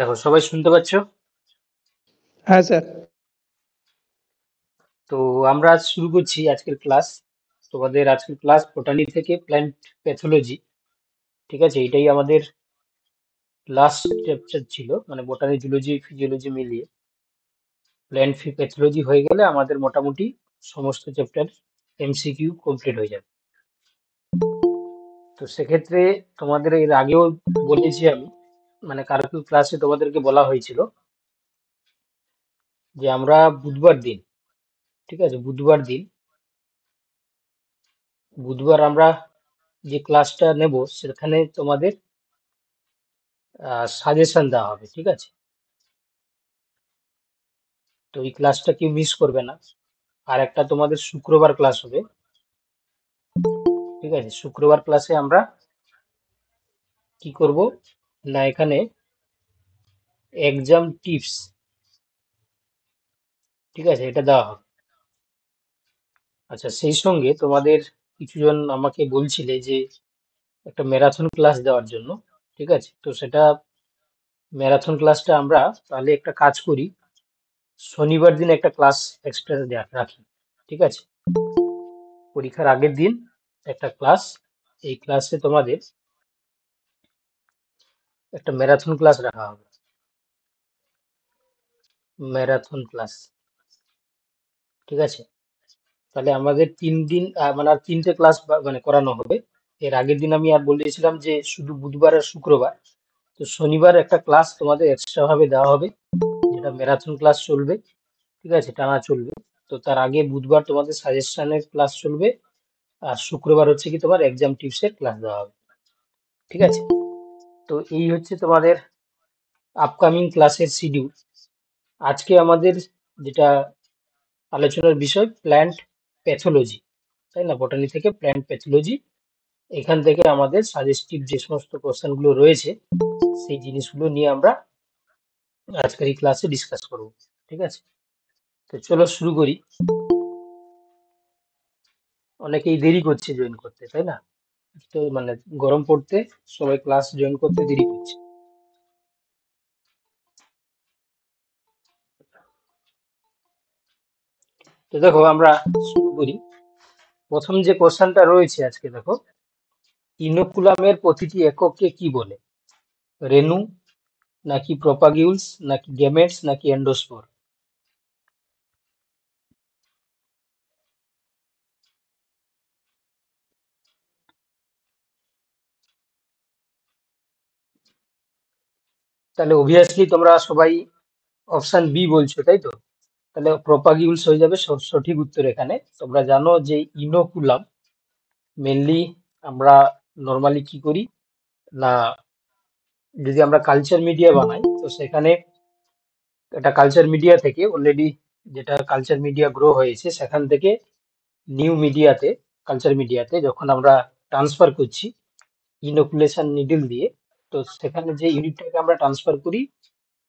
দেখো সবাই শুনতে পাচ্ছ হ্যাঁ স্যার তো আমরা আজ শুরু করছি আজকের ক্লাস তোমাদের আজকের ক্লাস বোটানি থেকে প্ল্যান্ট প্যাথোলজি ঠিক আছে এটাই আমাদের লাস্ট চ্যাপ্টার ছিল মানে বোটানি জুলজি ফিজিওলজি মিলিয়ে প্ল্যান্ট ফি প্যাথোলজি হয়ে গেলে আমাদের মোটামুটি সমস্ত চ্যাপ্টার এমসিকিউ কমপ্লিট হয়ে যাবে তো সেক্ষেত্রে তোমাদের এর আগেও বলেছি আমি মানে কারফিউ ক্লাসে তোমাদেরকে বলা হয়েছিল যে আমরা বুধবার দিন ঠিক আছে বুধবার দিন বুধবার আমরা যে ক্লাসটা নেব সেখানে তোমাদের সাজেশন দেওয়া হবে ঠিক আছে তো এই ক্লাসটা কেউ মিস করবে না আর একটা তোমাদের শুক্রবার ক্লাস হবে ঠিক আছে শুক্রবার ক্লাসে আমরা কি করব না এখানে এক্সাম টিপস ঠিক আছে এটা দেওয়া হবে আচ্ছা সেই সঙ্গে তোমাদের কিছুজন আমাকে বলছিলে যে একটা ম্যারাথন ক্লাস দেওয়ার জন্য ঠিক আছে তো সেটা ম্যারাথন ক্লাসটা আমরা তাহলে একটা কাজ করি শনিবার দিন একটা ক্লাস এক্সট্রা রাখি ঠিক আছে পরীক্ষার আগের দিন একটা ক্লাস এই ক্লাসে তোমাদের একটা ম্যারাথন ক্লাস রাখা হবে ম্যারাথন ক্লাস ঠিক আছে তাহলে আমাদের তিন দিন মানে আর তিনটে ক্লাস মানে করানো হবে এর আগের দিন আমি আর বলেছিলাম যে শুধু বুধবার আর শুক্রবার তো শনিবার একটা ক্লাস তোমাদের এক্সট্রাভাবে দেওয়া হবে যেটা ম্যারাথন ক্লাস চলবে ঠিক আছে টানা চলবে তো তার আগে বুধবার তোমাদের সাজেশনের ক্লাস চলবে আর শুক্রবার হচ্ছে কি তোমার এক্সাম টিপসের ক্লাস দেওয়া হবে ঠিক আছে তো এই হচ্ছে তোমাদের আপকামিং ক্লাসের শিডিউল আজকে আমাদের যেটা আলোচনার বিষয় প্ল্যান্ট প্যাথোলজি তাই না বটানি থেকে প্ল্যান্ট প্যাথোলজি এখান থেকে আমাদের সাজেস্টিভ যে সমস্ত কোশ্চেনগুলো রয়েছে সেই জিনিসগুলো নিয়ে আমরা আজকের এই ক্লাসে ডিসকাস করব ঠিক আছে তো চলো শুরু করি অনেকেই দেরি করছে জয়েন করতে তাই না তো মানে গরম পড়তে সবাই ক্লাস জয়েন করতে দেরি করছে তো দেখো আমরা শুরু করি প্রথম যে কোশ্চেনটা রয়েছে আজকে দেখো ইনোকুলামের প্রতিটি এককে কি বলে রেনু নাকি প্রপাগিউলস নাকি গেমেটস নাকি এন্ডোস্পোর তাহলে অবভিয়াসলি তোমরা সবাই অপশন বি বলছো তাই তো তাহলে প্রোপাগিউলস হয়ে যাবে সঠিক উত্তর এখানে তোমরা জানো যে ইনোকুলাম মেনলি আমরা নর্মালি কি করি না যদি আমরা কালচার মিডিয়া বানাই তো সেখানে এটা কালচার মিডিয়া থেকে অলরেডি যেটা কালচার মিডিয়া গ্রো হয়েছে সেখান থেকে নিউ মিডিয়াতে কালচার মিডিয়াতে যখন আমরা ট্রান্সফার করছি ইনোকুলেশন নিডল দিয়ে তো সেখানে যে ইউনিটটাকে আমরা ট্রান্সফার করি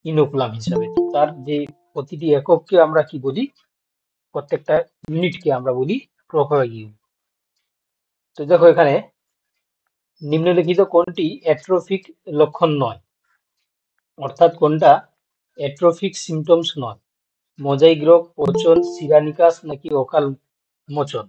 ইনোকুলাম হিসাবে তার যে প্রতিটি একককে আমরা কি বলি প্রত্যেকটা ইউনিটকে আমরা বলি প্রোপাগিউ তো দেখো এখানে নিম্নলিখিত কোনটি অ্যাট্রোফিক লক্ষণ নয় অর্থাৎ কোনটা অ্যাট্রোফিক সিমটমস নয় মোজাইক রোগ পচন নাকি অকাল মোচন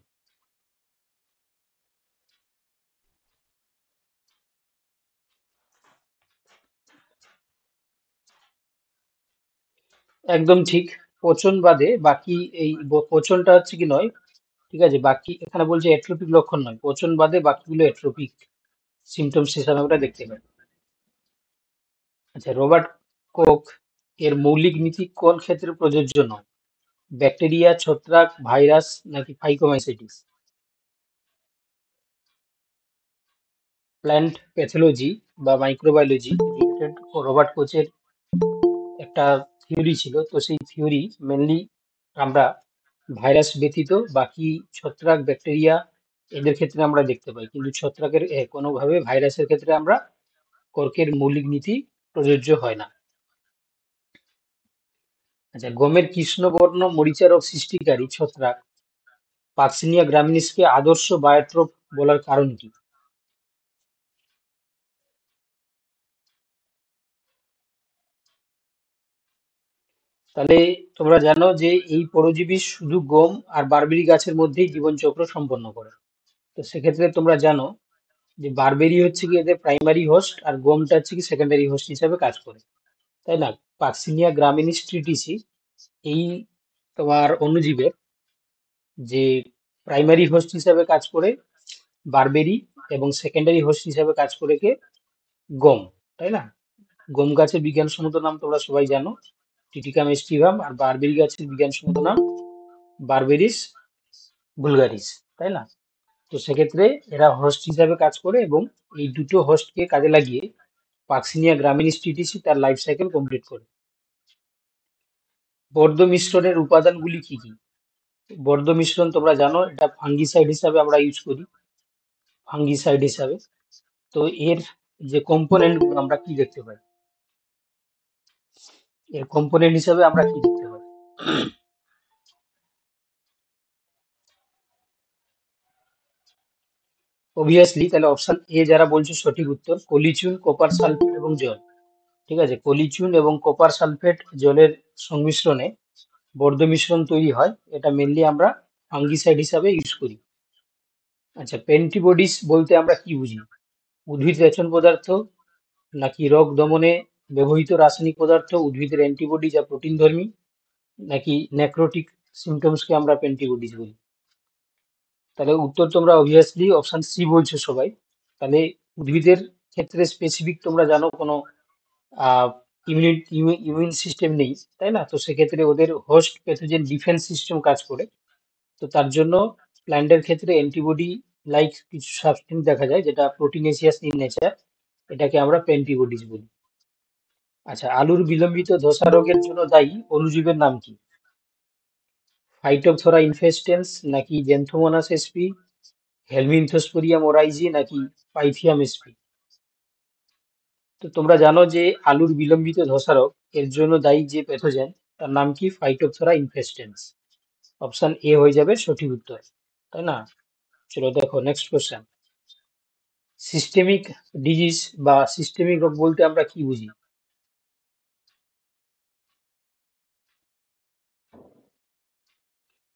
একদম ঠিক পচন বাদে বাকি এই পচনটা হচ্ছে কি নয় ঠিক আছে বাকি এখানে বলছে অ্যাট্রোপিক লক্ষণ নয় পচন বাদে বাকিগুলো অ্যাট্রোপিক সিমটমস হিসাবে আমরা দেখতে পাই আচ্ছা রবার্ট কোক এর মৌলিক নীতি কোন ক্ষেত্রে প্রযোজ্য নয় ব্যাকটেরিয়া ছত্রাক ভাইরাস নাকি ফাইকোমাইসাইটিস প্ল্যান্ট প্যাথোলজি বা মাইক্রোবায়োলজি রবার্ট কোচের একটা থিওরি ছিল তো সেই থিওরি মেনলি আমরা ভাইরাস ব্যতীত বাকি ছত্রাক ব্যাকটেরিয়া এদের ক্ষেত্রে আমরা দেখতে পাই কিন্তু ছত্রাকের কোনোভাবে ভাইরাসের ক্ষেত্রে আমরা কর্কের মৌলিক নীতি প্রযোজ্য হয় না আচ্ছা গমের কৃষ্ণবর্ণ মরিচারক সৃষ্টিকারী ছত্রাক পাকসিনিয়া গ্রামিনিসকে আদর্শ বায়োট্রপ বলার কারণ কি তাহলে তোমরা জানো যে এই পরজীবী শুধু গম আর বারবেরি গাছের মধ্যেই জীবনচক্র সম্পন্ন করে তো সেক্ষেত্রে তোমরা জানো যে বারবেরি হচ্ছে কি এদের প্রাইমারি হোস্ট আর গমটা হচ্ছে কি সেকেন্ডারি হোস্ট হিসাবে কাজ করে তাই না পাকসিনিয়া গ্রামীণ স্ট্রিটিসি এই তোমার অনুজীবের যে প্রাইমারি হোস্ট হিসাবে কাজ করে বারবেরি এবং সেকেন্ডারি হোস্ট হিসাবে কাজ করে কে গম তাই না গম গাছের বিজ্ঞানসম্মত নাম তোমরা সবাই জানো টিটিকাম এস্টিভাম আর বারবেরি গাছের বিজ্ঞানসম্মত নাম বারবেরিস বুলগারিস তাই না তো সেক্ষেত্রে এরা হোস্ট হিসাবে কাজ করে এবং এই দুটো হোস্টকে কাজে লাগিয়ে পাক্সিনিয়া গ্রামীণ স্টিটিসি তার লাইফ সাইকেল কমপ্লিট করে বর্ধ মিশ্রণের উপাদানগুলি কি কি বর্ধ মিশ্রণ তোমরা জানো এটা ফাঙ্গিসাইড হিসাবে আমরা ইউজ করি ফাঙ্গিসাইড হিসাবে তো এর যে কম্পোনেন্ট আমরা কি দেখতে পাই এর কম্পোনেন্ট হিসাবে আমরা কি লিখতে পারি অবভিয়াসলি তাহলে অপশন এ যারা বলছে সঠিক উত্তর কলিচুন কপার সালফেট এবং জল ঠিক আছে কলিচুন এবং কপার সালফেট জলের সংমিশ্রণে বর্ধ মিশ্রণ তৈরি হয় এটা মেনলি আমরা ফাঙ্গিসাইড হিসাবে ইউজ করি আচ্ছা পেন্টিবডিস বলতে আমরা কি বুঝি উদ্ভিদ রেচন পদার্থ নাকি রোগ দমনে ব্যবহৃত রাসায়নিক পদার্থ উদ্ভিদের অ্যান্টিবডি যা প্রোটিন ধর্মী নাকি নেক্রোটিক সিমটমসকে আমরা প্যান্টিবডিজ বলি তাহলে উত্তর তোমরা অবভিয়াসলি অপশান সি বলছো সবাই তাহলে উদ্ভিদের ক্ষেত্রে স্পেসিফিক তোমরা জানো কোনো ইমিউন ইমিউন সিস্টেম নেই তাই না তো সেক্ষেত্রে ওদের হোস্ট প্যাথোজেন ডিফেন্স সিস্টেম কাজ করে তো তার জন্য প্ল্যান্টের ক্ষেত্রে অ্যান্টিবডি লাইক কিছু সাবস্টেন্স দেখা যায় যেটা প্রোটিনেসিয়াস ইন নেচার এটাকে আমরা প্যান্টিবডিজ বলি আচ্ছা আলুর বিলম্বিত ধসা রোগের জন্য দায়ী অণুজীবের নাম কি ফাইটোথোরা ইনফেস্টেন্স নাকি জেন্থোমোনাস এসপি হেলমিনথোসপোরিয়াম ওরাইজি নাকি পাইথিয়াম এসপি তো তোমরা জানো যে আলুর বিলম্বিত ধসা রোগ এর জন্য দায়ী যে প্যাথোজেন তার নাম কি ফাইটোথোরা ইনফেস্টেন্স অপশন এ হয়ে যাবে সঠিক উত্তর তাই না চলো দেখো নেক্সট কোশ্চেন সিস্টেমিক ডিজিজ বা সিস্টেমিক রোগ বলতে আমরা কি বুঝি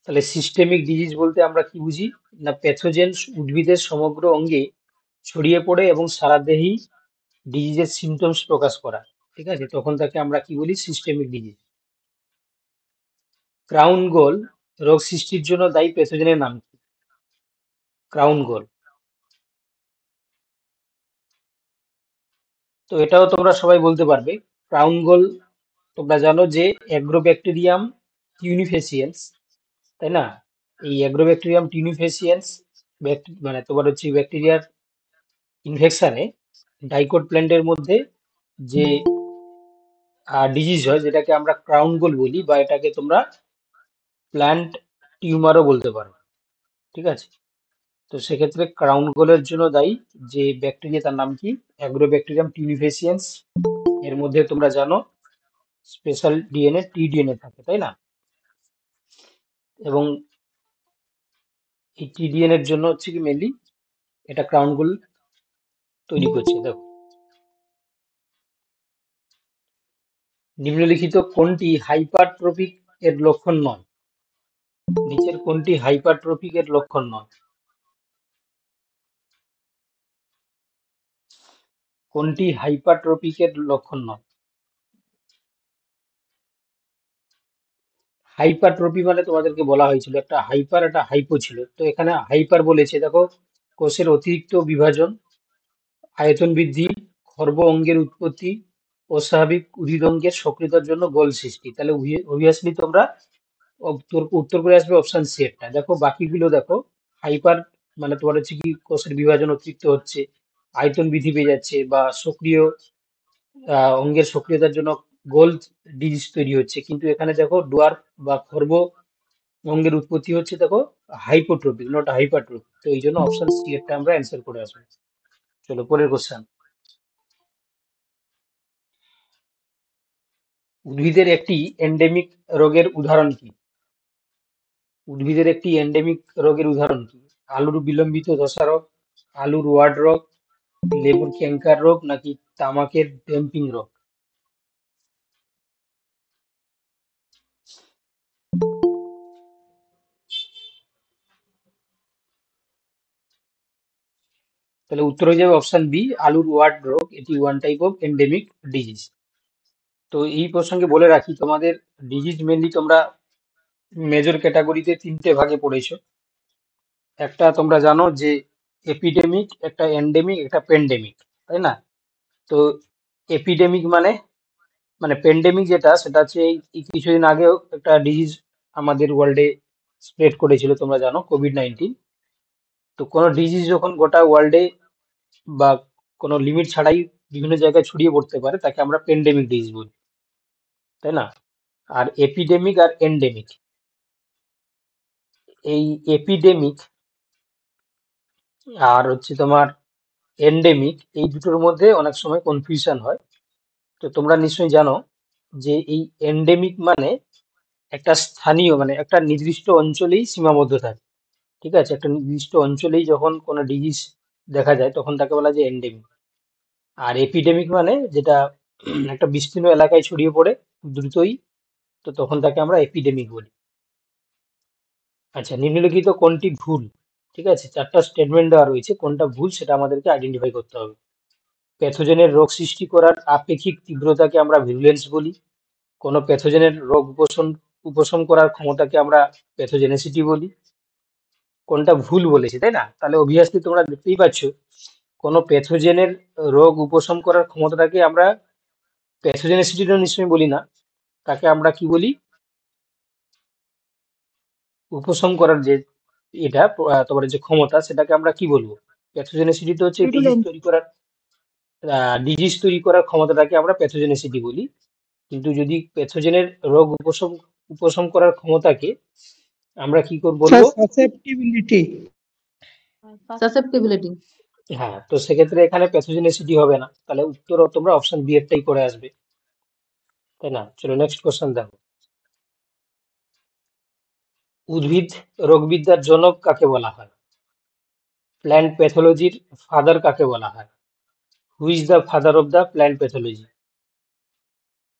তাহলে সিস্টেমিক ডিজিজ বলতে আমরা কি বুঝি না প্যাথোজেন উদ্ভিদের সমগ্র অঙ্গে ছড়িয়ে পড়ে এবং সারা দেহি ডিজিজের সিমটমস প্রকাশ করা ঠিক আছে তখন তাকে আমরা কি বলি সিস্টেমিক ডিজিজ ক্রাউন গোল রোগ সৃষ্টির জন্য দায়ী প্যাথোজেনের নাম কি ক্রাউন গোল তো এটাও তোমরা সবাই বলতে পারবে ক্রাউন গোল তোমরা জানো যে অ্যাগ্রোব্যাকটেরিয়াম ইউনিফেসিয়ান্স তাই না এই অ্যাগ্রোব্যাকটেরিয়াম টিনিফেসিয়েন্স মানে তোমার হচ্ছে ব্যাকটেরিয়ার ইনফেকশানে ডাইকোড প্ল্যান্টের মধ্যে যে ডিজিজ হয় যেটাকে আমরা ক্রাউন গোল বলি বা এটাকে তোমরা প্ল্যান্ট টিউমারও বলতে পারো ঠিক আছে তো সেক্ষেত্রে ক্রাউন গোলের জন্য দায়ী যে ব্যাকটেরিয়া তার নাম কি অ্যাগ্রোব্যাকটেরিয়াম টিউনিফেসিয়েন্স এর মধ্যে তোমরা জানো স্পেশাল ডিএনএ টি ডিএনএ থাকে তাই না এবং এই টিডিএন এর জন্য হচ্ছে কি মেনলি এটা ক্রাউন গুল তৈরি করছে দেখো নিম্নলিখিত কোনটি হাইপারট্রপিক এর লক্ষণ নয় নিচের কোনটি হাইপারট্রপিক এর লক্ষণ নয় কোনটি হাইপারট্রপিক এর লক্ষণ নয় হাইপারট্রপি মানে তোমাদেরকে বলা হয়েছিল একটা হাইপার একটা হাইপো ছিল তো এখানে হাইপার বলেছে দেখো কোষের অতিরিক্ত বিভাজন আয়তন বৃদ্ধি খর্ব অঙ্গের উৎপত্তি অস্বাভাবিক অঙ্গের সক্রিয়তার জন্য গোল সৃষ্টি তাহলে অভিয়াসলি তোমরা উত্তর করে আসবে অপশন সি একটা দেখো বাকিগুলো দেখো হাইপার মানে তোমার হচ্ছে কি কোষের বিভাজন অতিরিক্ত হচ্ছে আয়তন বৃদ্ধি পেয়ে যাচ্ছে বা সক্রিয় অঙ্গের সক্রিয়তার জন্য গোল্ড ডিজিজ তৈরি হচ্ছে কিন্তু এখানে দেখো ডুয়ার বা খর্ব অঙ্গের উৎপত্তি হচ্ছে দেখো হাইপোট্রপিক নট হাইপারট্রপিক তো এই জন্য অপশন সি এরটা আমরা অ্যান্সার করে আসবো চলো পরের কোশ্চেন উদ্ভিদের একটি এন্ডেমিক রোগের উদাহরণ কি উদ্ভিদের একটি এন্ডেমিক রোগের উদাহরণ কি আলুর বিলম্বিত দশা রোগ আলুর ওয়ার্ড রোগ লেবুর ক্যাঙ্কার রোগ নাকি তামাকের ড্যাম্পিং রোগ তাহলে উত্তর হয়ে যাবে অপশান বি আলুর ওয়ার্ড রোগ এটি one type of endemic disease তো এই প্রসঙ্গে বলে রাখি তোমাদের ডিজিজ মেনলি তোমরা মেজর ক্যাটাগরিতে তিনটে ভাগে পড়েছো একটা তোমরা জানো যে এপিডেমিক একটা এন্ডেমিক একটা পেন্ডেমিক তাই না তো এপিডেমিক মানে মানে পেন্ডেমিক যেটা সেটা হচ্ছে এই কিছুদিন আগেও একটা ডিজিজ আমাদের ওয়ার্ল্ডে স্প্রেড করেছিল তোমরা জানো কোভিড নাইন্টিন তো কোনো ডিজিজ যখন গোটা ওয়ার্ল্ডে বা কোনো লিমিট ছাড়াই বিভিন্ন জায়গায় ছড়িয়ে পড়তে পারে তাকে আমরা পেন্ডেমিক ডিজিজ বলি তাই না আর এপিডেমিক আর এন্ডেমিক এই এপিডেমিক আর হচ্ছে তোমার এন্ডেমিক এই দুটোর মধ্যে অনেক সময় কনফিউশন হয় তো তোমরা নিশ্চয়ই জানো যে এই এন্ডেমিক মানে একটা স্থানীয় মানে একটা নির্দিষ্ট অঞ্চলেই সীমাবদ্ধ থাকে ঠিক আছে একটা নির্দিষ্ট অঞ্চলেই যখন কোনো ডিজিজ দেখা যায় তখন তাকে বলা যায় এন্ডেমিক আর এপিডেমিক মানে যেটা একটা বিস্তীর্ণ এলাকায় ছড়িয়ে পড়ে দ্রুতই তো তখন তাকে আমরা এপিডেমিক বলি আচ্ছা নিম্নলিখিত কোনটি ভুল ঠিক আছে চারটা স্টেটমেন্ট দেওয়া রয়েছে কোনটা ভুল সেটা আমাদেরকে আইডেন্টিফাই করতে হবে প্যাথোজেনের রোগ সৃষ্টি করার আপেক্ষিক তীব্রতাকে আমরা ভিরুলেন্স বলি কোনো প্যাথোজেনের রোগ উপশম উপশম করার ক্ষমতাকে আমরা প্যাথোজেনেসিটি বলি কোনটা ভুল বলেছি তাই না তাহলে অভিয়াসলি তোমরা দেখতেই পাচ্ছ কোনো প্যাথোজেনের রোগ উপশম করার ক্ষমতাটাকে আমরা প্যাথোজেনিসিটিটা নিশ্চয়ই বলি না তাকে আমরা কি বলি উপশম করার যে এটা তোমার যে ক্ষমতা সেটাকে আমরা কি বলবো প্যাথোজেনিসিটি তো হচ্ছে ডিজিজ তৈরি করার ডিজিজ তৈরি করার ক্ষমতাটাকে আমরা প্যাথোজেনিসিটি বলি কিন্তু যদি প্যাথোজেনের রোগ উপশম উপশম করার ক্ষমতাকে আমরা কি করব বলবো সাসেপ্টিবিলিটি সাসেপ্টিবিলিটি হ্যাঁ তো সেক্ষেত্রে এখানে প্যাথোজেনিসিটি হবে না তাহলে উত্তর তোমরা অপশন বি টাই করে আসবে তাই না চলো নেক্সট কোশ্চেন দেখো উদ্ভিদ রোগবিদ্যার জনক কাকে বলা হয় প্ল্যান্ট প্যাথোলজির ফাদার কাকে বলা হয় who's the father of the plant pathology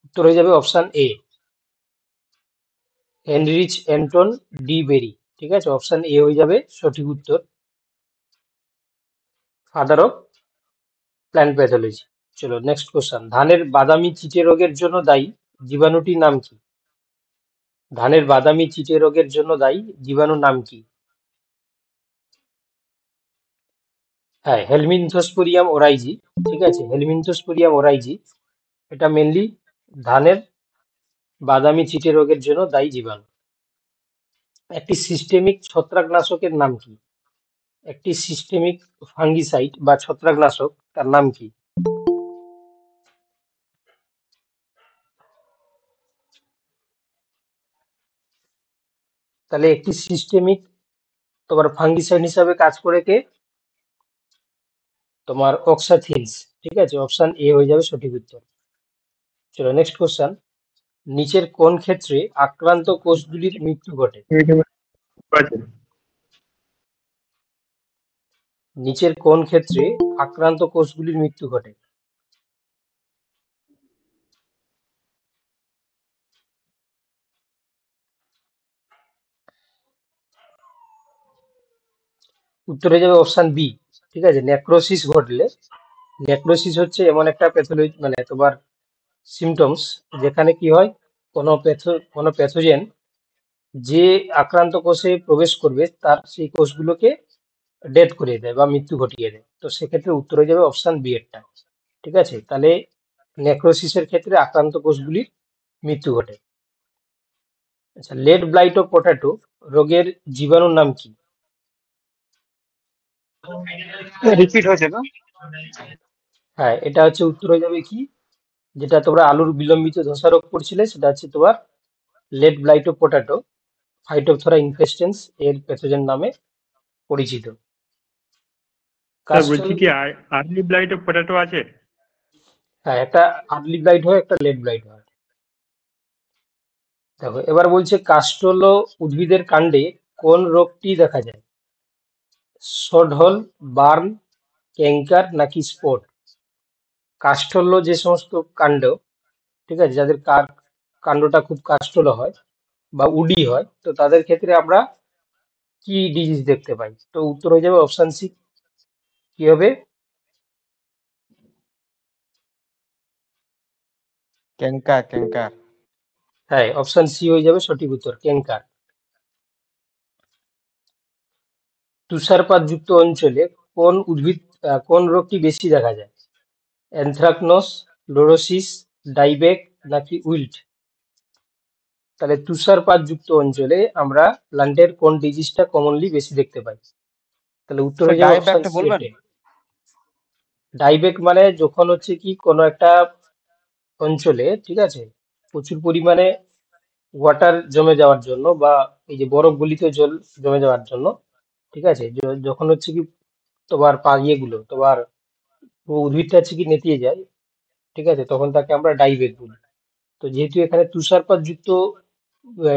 উত্তর হয়ে যাবে option A Heinrich Anton de Bary ঠিক আছে অপশান এ হয়ে যাবে সঠিক উত্তর ফাদার অফ প্ল্যান্ট প্যাথোলজি চলো নেক্সট কোশ্চেন ধানের বাদামি চিটে রোগের জন্য দায়ী জীবাণুটির নাম কি ধানের বাদামি চিটে রোগের জন্য দায়ী জীবাণুর নাম কি হ্যাঁ হেলমিনথোসপোরিয়াম ওরাইজি ঠিক আছে হেলমিনথোসপোরিয়াম ওরাইজি এটা মেনলি ধানের বাদামি চিটে রোগের জন্য দায়ী জীবাণু একটি সিস্টেমিক ছত্রাকনাশকের নাম কি একটি সিস্টেমিক ফাঙ্গিসাইড বা ছত্রাকনাশক তার নাম কি তাহলে একটি সিস্টেমিক তোমার ফাঙ্গিসাইড হিসাবে কাজ করে কে তোমার অক্সাথিলস ঠিক আছে অপশন এ হয়ে যাবে সঠিক উত্তর চলো নেক্সট কোশ্চেন নিচের কোন ক্ষেত্রে আক্রান্ত কোষগুলির মৃত্যু ঘটে নিচের কোন ক্ষেত্রে আক্রান্ত কোষগুলির মৃত্যু ঘটে উত্তরে যাবে অপশন বি ঠিক আছে নেক্রোসিস ঘটলে নেক্রোসিস হচ্ছে এমন একটা প্যাথোলজি মানে তোমার সিমটমস যেখানে কি হয় কোনো প্যাথো কোনো প্যাথোজেন যে আক্রান্ত কোষে প্রবেশ করবে তার সেই কোষগুলোকে ডেথ করিয়ে দেয় বা মৃত্যু ঘটিয়ে দেয় তো সেক্ষেত্রে উত্তর হয়ে যাবে অপশান বি এরটা ঠিক আছে তাহলে নেক্রোসিসের ক্ষেত্রে আক্রান্ত কোষগুলির মৃত্যু ঘটে আচ্ছা লেড ব্লাইট ও পটাটো রোগের জীবাণুর নাম কি রিপিট হয়েছে না হ্যাঁ এটা হচ্ছে উত্তর হয়ে যাবে কি যেটা তোমরা আলুর বিলম্বিত ধসা রোগ পড়ছিলে সেটা হচ্ছে তোমার লেট ব্লাইটো পোটাটো ফাইটোথরা ইনফেস্টেন্স এর প্যাথোজেন নামে পরিচিত বলছি কি আর্লি আছে হ্যাঁ একটা আর্লি ব্লাইট হয় একটা লেট ব্লাইট হয় দেখো এবার বলছে কাস্টলো উদ্ভিদের কাণ্ডে কোন রোগটি দেখা যায় সডহল বার্ন ক্যাংকার নাকি স্পট কাষ্ঠল্য যে সমস্ত কাণ্ড ঠিক আছে যাদের কাণ্ডটা খুব কাষ্ঠল্য হয় বা উডি হয় তো তাদের ক্ষেত্রে আমরা কি ডিজিজ দেখতে পাই তো উত্তর হয়ে যাবে অপশান সি কি হবে ক্যাঙ্কার ক্যাংকার হ্যাঁ অপশান সি হয়ে যাবে সঠিক উত্তর ক্যাঙ্কার যুক্ত অঞ্চলে কোন উদ্ভিদ কোন রোগটি বেশি দেখা যায় অ্যানথ্রাকনোস লোরোসিস ডাইবেক নাকি উইল্ট তাহলে তুষারপাত যুক্ত অঞ্চলে আমরা লান্ডের কোন ডিজিজটা কমনলি বেশি দেখতে পাই তাহলে উত্তর ডাইবেক মানে যখন হচ্ছে কি কোনো একটা অঞ্চলে ঠিক আছে প্রচুর পরিমাণে ওয়াটার জমে যাওয়ার জন্য বা এই যে বরফ গুলিতে জল জমে যাওয়ার জন্য ঠিক আছে যখন হচ্ছে কি তোমার পাগিয়ে গুলো তোমার ও উদ্ভিদটা হচ্ছে কি নেতিয়ে যায় ঠিক আছে তখন তাকে আমরা ডাইবেট বলি তো যেহেতু এখানে তুষারপাত যুক্ত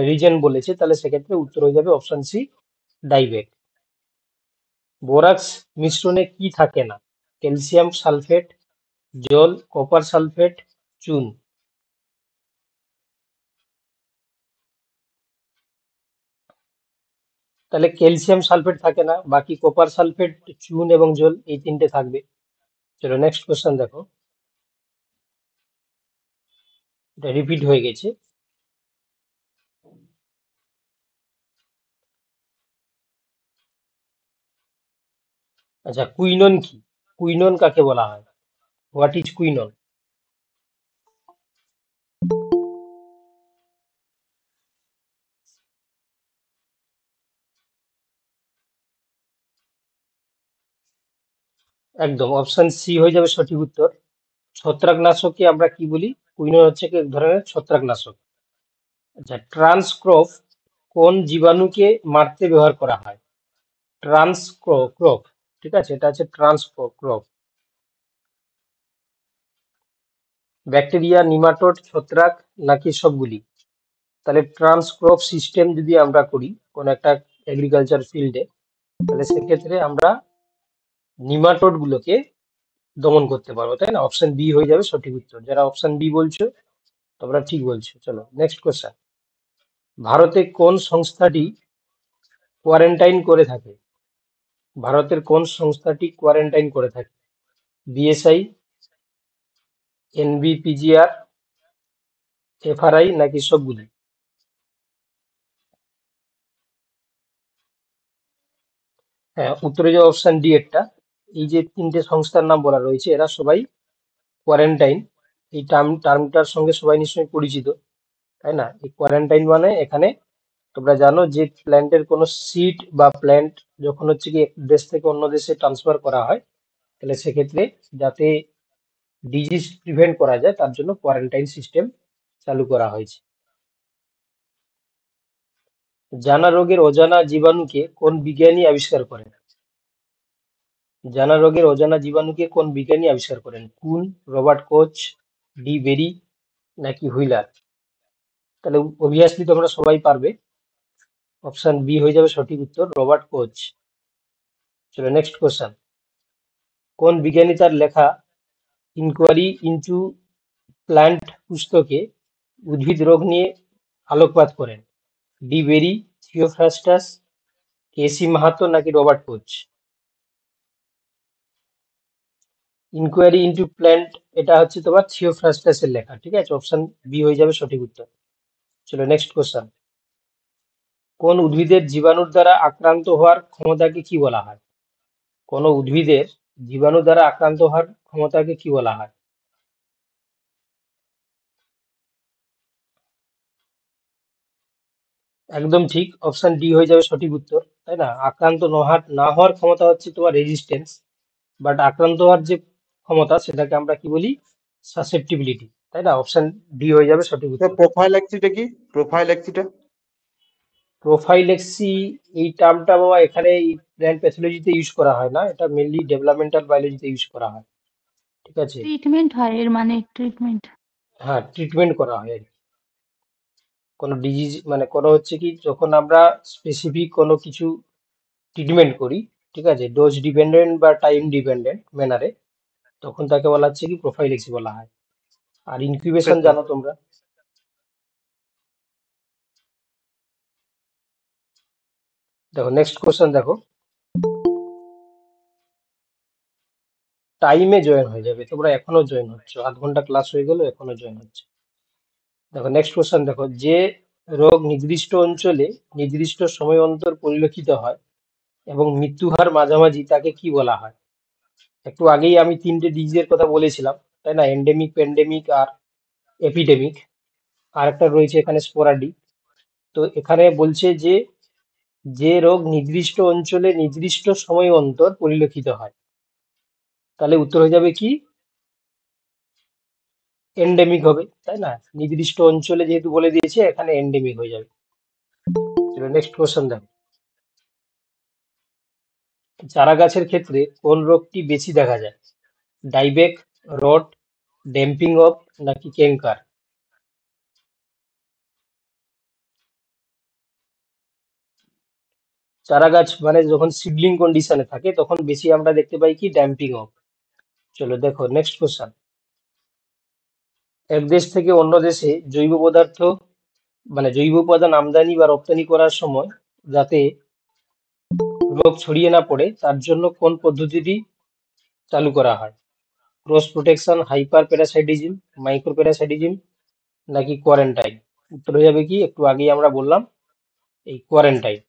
রিজন বলেছে তাহলে সেক্ষেত্রে উত্তর হয়ে যাবে অপশন সি ডাইবেট বোরাক্স মিশ্রণে কি থাকে না ক্যালসিয়াম সালফেট জল কপার সালফেট চুন তাহলে ক্যালসিয়াম সালফেট থাকে না বাকি কপার সালফেট চুন এবং জল এই তিনটে থাকবে চলো নেক্সট কোশ্চেন দেখো এটা রিপিট হয়ে গেছে আচ্ছা কুইনন কি কুইনন কাকে বলা হয় হোয়াট ইজ কুইনন একদম অপশন সি হয়ে যাবে সঠিক উত্তর ছত্রাকনাশককে আমরা কি বলি কুইনোন হচ্ছে এক ধরনের ছত্রাকনাশক আচ্ছা ট্রান্সক্রপ কোন জীবাণুকে মারতে ব্যবহার করা হয় ট্রান্সক্রপ ঠিক আছে এটা আছে ট্রান্সক্রপ ব্যাকটেরিয়া নিমাটোড ছত্রাক নাকি সবগুলি তাহলে ট্রান্সক্রপ সিস্টেম যদি আমরা করি কোন একটা এগ্রিকালচার ফিল্ডে তাহলে সেক্ষেত্রে আমরা নিমাটোড গুলোকে দমন করতে পারবো তাই না অপশন বি হয়ে যাবে সঠিক উত্তর যারা অপশন বি বলছো তোমরা ঠিক বলছো চলো নেক্সট কোয়েশ্চেন ভারতে কোন সংস্থাটি কোয়ারেন্টাইন করে থাকে ভারতের কোন সংস্থাটি কোয়ারেন্টাইন করে থাকে বিএসআই এনবিপিজিআর এফআরআই নাকি সবগুলি হ্যাঁ উত্তরে যে অপশন ডি একটা এই যে তিনটে সংস্থার নাম বলা রয়েছে এরা সবাই কোয়ারেন্টাইন এই টার্ম টার্মটার সঙ্গে সবাই নিশ্চয়ই পরিচিত তাই না এই কোয়ারেন্টাইন মানে এখানে তোমরা জানো যে প্ল্যান্টের কোনো সিট বা প্ল্যান্ট যখন হচ্ছে কি দেশ থেকে অন্য দেশে ট্রান্সফার করা হয় তাহলে সেক্ষেত্রে যাতে ডিজিজ প্রিভেন্ট করা যায় তার জন্য কোয়ারেন্টাইন সিস্টেম চালু করা হয়েছে জানা রোগের অজানা জীবাণুকে কোন বিজ্ঞানী আবিষ্কার করেন জানা রোগের অজানা জীবাণুকে কোন বিজ্ঞানী আবিষ্কার করেন কুন রবার্ট কোচ ডি বেরি নাকি হুইলার তাহলে অভিয়াসলি তোমরা সবাই পারবে অপশন বি হয়ে যাবে সঠিক উত্তর রবার্ট কোচ চলো নেক্সট কোশ্চেন কোন বিজ্ঞানী তার লেখা ইনকোয়ারি ইনটু প্ল্যান্ট পুস্তকে উদ্ভিদ রোগ নিয়ে আলোকপাত করেন de Bary Theophrastus K C Mehta নাকি Robert Koch inquiry into plant এটা হচ্ছে তোমার থিওফ্রাস্টাসের লেখা ঠিক আছে অপশন বি হয়ে যাবে সঠিক উত্তর চলো নেক্সট কোশ্চেন কোন উদ্ভিদের জীবাণুর দ্বারা আক্রান্ত হওয়ার ক্ষমতাকে কি বলা হয় কোন উদ্ভিদের জীবাণু দ্বারা আক্রান্ত হওয়ার ক্ষমতাকে কি বলা হয় একদম ঠিক অপশন ডি হয়ে যাবে সঠিক উত্তর তাই না আক্রান্ত না হওয়ার ক্ষমতা হচ্ছে তোমার রেজিস্টেন্স বাট আক্রান্ত হওয়ার যে ক্ষমতা সেটাকে আমরা কি বলি সাসেপ্টিবিলিটি তাই না অপশন ডি হয়ে যাবে সঠিক উত্তর প্রোফাইল এক্সিটা কি প্রোফাইল এক্সিটা এক্সি এই টার্মটা বাবা এখানে এই প্ল্যান্ট প্যাথোলজিতে ইউজ করা হয় না এটা মেইনলি ডেভেলপমেন্টাল বায়োলজিতে ইউজ করা হয় ঠিক আছে ট্রিটমেন্ট হয় এর মানে ট্রিটমেন্ট হ্যাঁ ট্রিটমেন্ট করা হয় আর কোনো ডিজিজ মানে কোনো হচ্ছে কি যখন আমরা স্পেসিফিক কোনো কিছু ট্রিটমেন্ট করি ঠিক আছে ডোজ ডিপেন্ডেন্ট বা টাইম ডিপেন্ডেন্ট ম্যানারে তখন তাকে বলা হচ্ছে কি প্রোফাইল এক্সি বলা হয় আর ইনকিউবেশন জানো তোমরা দেখো নেক্সট কোশ্চেন দেখো টাইমে জয়েন হয়ে যাবে তোমরা এখনো জয়েন হচ্ছে আধ ঘন্টা ক্লাস হয়ে গেল এখনো জয়েন হচ্ছে দেখো নেক্সট কোশ্চেন দেখো যে রোগ নির্দিষ্ট অঞ্চলে নির্দিষ্ট সময় অন্তর পরিলক্ষিত হয় এবং মৃত্যু হার মাঝামাঝি তাকে কি বলা হয় একটু আগেই আমি তিনটে ডিজিজের কথা বলেছিলাম তাই না এন্ডেমিক প্যান্ডেমিক আর এপিডেমিক আর একটা রয়েছে এখানে স্পোরাডি তো এখানে বলছে যে যে রোগ নির্দিষ্ট অঞ্চলে নির্দিষ্ট সময় অন্তর পরিলক্ষিত হয় তাহলে উত্তর হয়ে যাবে কি এন্ডেমিক হবে তাই না নির্দিষ্ট অঞ্চলে যেহেতু বলে দিয়েছে এখানে এন্ডেমিক হয়ে যাবে নেক্সট কোশ্চেন দেখো চারা গাছের ক্ষেত্রে কোন রোগটি বেশি দেখা যায় ডাইবেক রড ড্যাম্পিং অফ নাকি ক্যাঙ্কার চারা গাছ মানে যখন সিডলিং কন্ডিশনে থাকে তখন বেশি আমরা দেখতে পাই কি ড্যাম্পিং অফ চলো দেখো নেক্সট কোশ্চেন এক দেশ থেকে অন্য দেশে জৈব পদার্থ মানে জৈব উপাদান আমদানি বা রপ্তানি করার সময় যাতে রোগ ছড়িয়ে না পড়ে তার জন্য কোন পদ্ধতিটি চালু করা হয় cross protection hyper parasitism micro parasitism নাকি কোয়ারেন্টাইন উত্তর হয়ে যাবে কি একটু আগেই আমরা বললাম এই কোয়ারেন্টাইন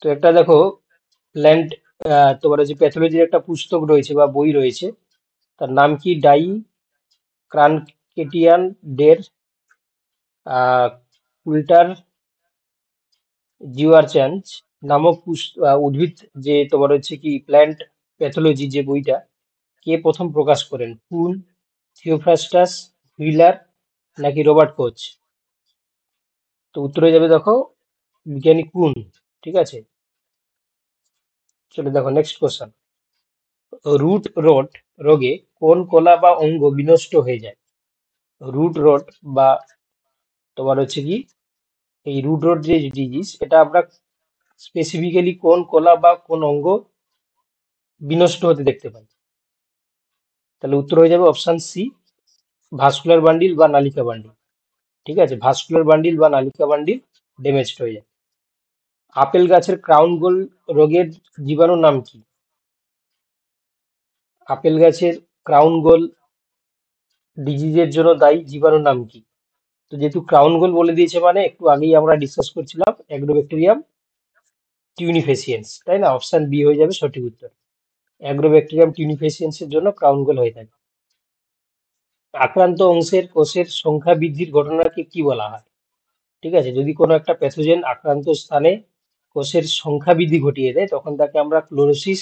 তো একটা দেখো প্ল্যান্ট তোমার যে প্যাথোলজির একটা পুস্তক রয়েছে বা বই রয়েছে তার নাম কি ডাই ক্রান কেটিয়ান ডের কুলটার জিওয়ার জিওয়ারচ্যান্স নামক উদ্ভিদ যে তোমার হচ্ছে কি প্ল্যান্ট প্যাথোলজি যে বইটা কে প্রথম প্রকাশ করেন কুন থিওফ্রাস্টাস হুইলার নাকি রবার্ট কোচ তো উত্তরে যাবে দেখো বিজ্ঞানী কুন ঠিক আছে চলে দেখো নেক্সট কোশ্চেন রুট রোট রোগে কোন কলা বা অঙ্গ বিনষ্ট হয়ে যায় রুট রোড বা তোমার হচ্ছে কি এই রুট রোড যে ডিজিজ এটা আমরা স্পেসিফিক্যালি কোন কলা বা কোন অঙ্গ বিনষ্ট হতে দেখতে পাই তাহলে উত্তর হয়ে যাবে অপশান সি ভাস্কুলার বান্ডিল বা নালিকা বান্ডিল ঠিক আছে ভাস্কুলার বান্ডিল বা নালিকা বান্ডিল ড্যামেজড হয়ে যায় আপেল গাছের ক্রাউন গোল রোগের জীবাণুর নাম কি আপেল গাছের ক্রাউন গোল ডিজিজের জন্য দায়ী জীবাণুর নাম কি তো যেহেতু ক্রাউন গোল বলে দিয়েছে মানে একটু আগেই আমরা ডিসকাস করছিলাম অ্যাগ্রোব্যাকটেরিয়াম টিউনিফেসিয়েন্স তাই না অপশান বি হয়ে যাবে সঠিক উত্তর অ্যাগ্রোব্যাকটেরিয়াম টিউনিফেসিয়েন্সের জন্য ক্রাউন গোল হয়ে থাকে আক্রান্ত অংশের কোষের সংখ্যা বৃদ্ধির ঘটনাকে কি বলা হয় ঠিক আছে যদি কোনো একটা প্যাথোজেন আক্রান্ত স্থানে কোষের সংখ্যা বৃদ্ধি ঘটিয়ে দেয় তখন তাকে আমরা ক্লোরোসিস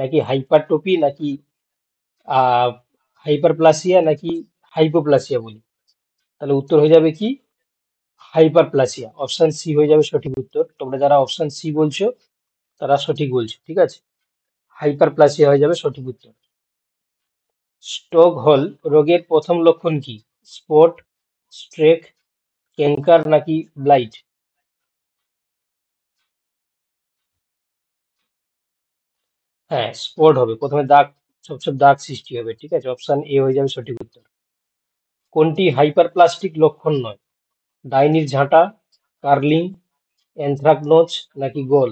নাকি হাইপারটোপি নাকি হাইপারপ্লাসিয়া নাকি হাইপোপ্লাসিয়া বলি তাহলে উত্তর হয়ে যাবে কি হাইপারপ্লাসিয়া অপশান সি হয়ে যাবে সঠিক উত্তর তোমরা যারা অপশান সি বলছো তারা সঠিক বলছো ঠিক আছে হাইপারপ্লাসিয়া হয়ে যাবে সঠিক উত্তর স্টক হল রোগের প্রথম লক্ষণ কি স্পট স্ট্রেক ক্যাঙ্কার নাকি ব্লাইট হ্যাঁ স্পট হবে প্রথমে দাগ সবচেয়ে দাগ সৃষ্টি হবে ঠিক আছে অপশান এ হয়ে যাবে সঠিক উত্তর কোনটি হাইপার প্লাস্টিক লক্ষণ নয় ডাইনির ঝাঁটা কার্লিং অ্যানথ্রাকনোজ নাকি গোল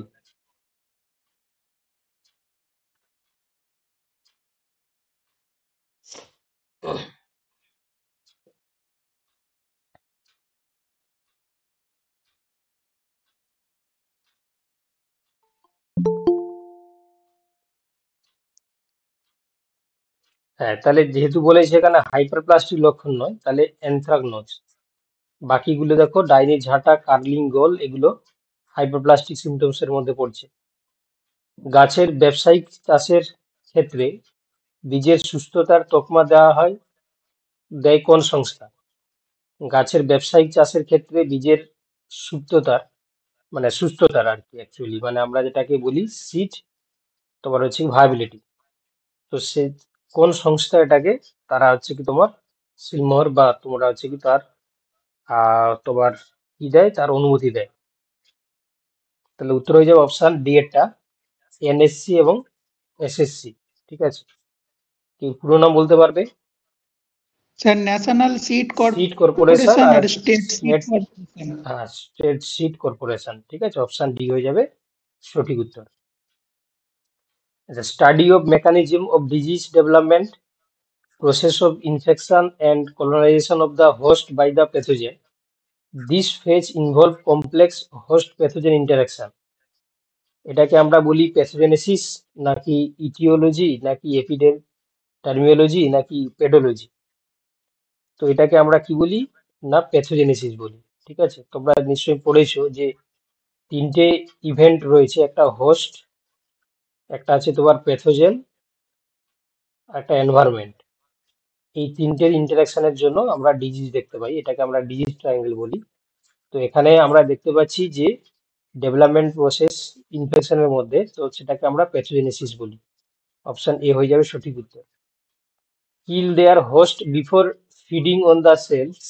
হ্যাঁ তাহলে যেহেতু বলে সেখানে হাইপারপ্লাস্টিক লক্ষণ নয় তাহলে অ্যানথ্রাগনোজ বাকিগুলো দেখো ডাইনি ঝাঁটা কার্লিং গোল এগুলো হাইপারপ্লাস্টিক সিমটমস এর মধ্যে পড়ছে গাছের ব্যবসায়িক চাষের ক্ষেত্রে বীজের সুস্থতার তকমা দেওয়া হয় দেয় কোন সংস্থা গাছের ব্যবসায়িক চাষের ক্ষেত্রে বীজের সুস্থতার মানে সুস্থতার আর কি অ্যাকচুয়ালি মানে আমরা যেটাকে বলি সিড তোমার হচ্ছে ভায়াবিলিটি তো সে কোন সংস্থা এটাকে তারা হচ্ছে কি তোমার সিলমোহর বা তোমরা হচ্ছে কি তার তোমার কি দেয় তার অনুমতি দেয় তাহলে উত্তর হয়ে যাবে অপশান ডি এরটা এনএসসি এবং এসএসসি ঠিক আছে কি পুরো নাম বলতে পারবে sir national seed seed corporation আর স্টেট সিট হ্যাঁ স্টেট সিট কর্পোরেশন ঠিক আছে অপশান ডি হয়ে যাবে সঠিক উত্তর the study of mechanism of disease development, process of infection and colonization of the host by the pathogen. This phase involve complex host pathogen interaction. এটাকে আমরা বলি প্যাথোজেনেসিস নাকি ইটিওলজি নাকি এপিডেল টার্মিওলজি নাকি পেডোলজি তো এটাকে আমরা কি বলি না প্যাথোজেনেসিস বলি ঠিক আছে তোমরা নিশ্চয়ই পড়েছো যে তিনটে ইভেন্ট রয়েছে একটা হোস্ট একটা আছে তোমার প্যাথোজেন একটা এনভায়রনমেন্ট এই তিনটের ইন্টারাকশনের জন্য আমরা ডিজিজ দেখতে পাই এটাকে আমরা ডিজিজ ট্রায়াঙ্গেল বলি তো এখানে আমরা দেখতে পাচ্ছি যে ডেভেলপমেন্ট প্রসেস ইনফেকশনের মধ্যে তো সেটাকে আমরা প্যাথোজেনেসিস বলি অপশন এ হয়ে যাবে সঠিক উত্তর kill their host before feeding on the cells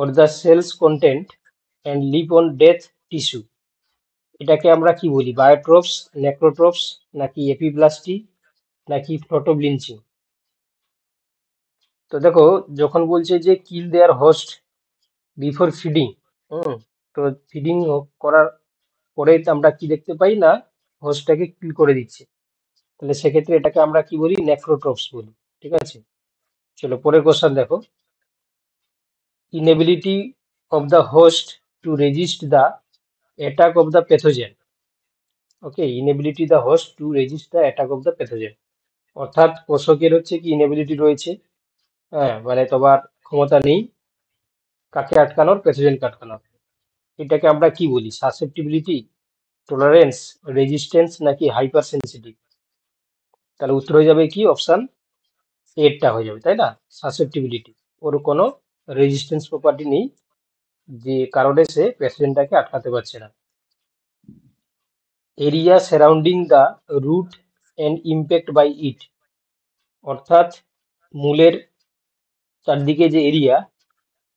or the cells content and live on death tissue এটাকে আমরা কি বলি বায়োট্রপস নেক্রোট্রপস নাকি এপিপ্লাস্টি নাকি ফটোব্লিনচিং তো দেখো যখন বলছে যে kill their host before feeding হুম তো ফিডিং করার পরে আমরা কি দেখতে পাই না হোস্টটাকে কিল করে দিচ্ছে তাহলে সেক্ষেত্রে এটাকে আমরা কি বলি নেক্রোট্রপস বলি ঠিক আছে চলো পরের কোশ্চেন দেখো inability of the host to resist the attack of the pathogen okay inability the host to resist the attack of the pathogen অর্থাৎ পোষকের হচ্ছে কি ইনেবিলিটি রয়েছে হ্যাঁ মানে তোমার ক্ষমতা নেই কাকে আটকানোর প্যাথোজেন আটকানোর এটাকে আমরা কি বলি সাসেপ্টিবিলিটি টলারেন্স রেজিস্ট্যান্স নাকি হাইপার সেন্সিটিভ তাহলে উত্তর হয়ে যাবে কি অপশান এরটা হয়ে যাবে তাই না সাসেপ্টিবিলিটি ওর কোনো রেজিস্ট্যান্স প্রপার্টি নেই যে কারণে সে প্রেসিডেন্টটাকে আটকাতে পারছে না area surrounding the root and impact by it অর্থাৎ মূলের চারদিকে যে এরিয়া